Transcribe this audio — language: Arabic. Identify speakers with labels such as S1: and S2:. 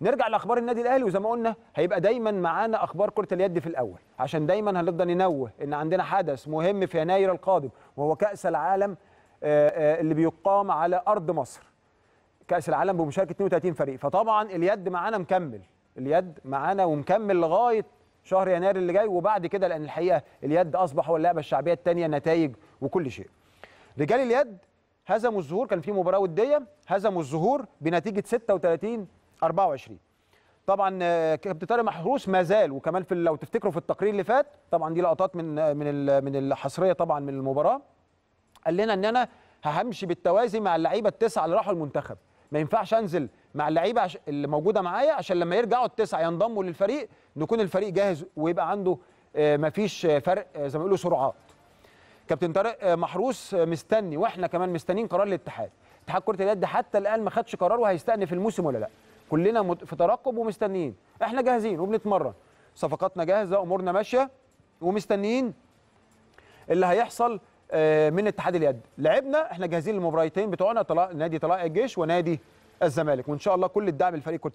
S1: نرجع لاخبار النادي الاهلي وزي ما قلنا هيبقى دايما معانا اخبار كره اليد في الاول عشان دايما هنفضل ننوه ان عندنا حدث مهم في يناير القادم وهو كاس العالم آه، آه، اللي بيقام على ارض مصر كاس العالم بمشاركه 32 فريق فطبعا اليد معانا مكمل اليد معانا ومكمل لغايه شهر يناير اللي جاي وبعد كده لان الحقيقه اليد اصبح هو اللعبه الشعبيه الثانيه نتائج وكل شيء رجال اليد هزموا الزهور كان في مباراه وديه هزموا الزهور بنتيجه 36 24 طبعا آه، كابتن طارق محروس ما زال وكمان في لو تفتكروا في التقرير اللي فات طبعا دي لقطات من آه، من من الحصريه طبعا من المباراه قال لنا ان انا همشي بالتوازي مع اللعيبه التسعه اللي راحوا المنتخب ما ينفعش انزل مع اللعيبه اللي موجوده معايا عشان لما يرجعوا التسعه ينضموا للفريق نكون الفريق جاهز ويبقى عنده آه، ما فيش فرق زي ما بيقولوا سرعات كابتن طارق محروس مستني واحنا كمان مستنيين قرار الاتحاد اتحاد كره اليد حتى الان ما خدش قرار وهيستأنف الموسم ولا لا كلنا في ترقب ومستنيين احنا جاهزين وبنتمرن صفقاتنا جاهزه امورنا ماشيه ومستنيين اللي هيحصل آه، من اتحاد اليد لعبنا احنا جاهزين للمباراتين بتوعنا نادي طلائع الجيش ونادي الزمالك وان شاء الله كل الدعم لفريق كره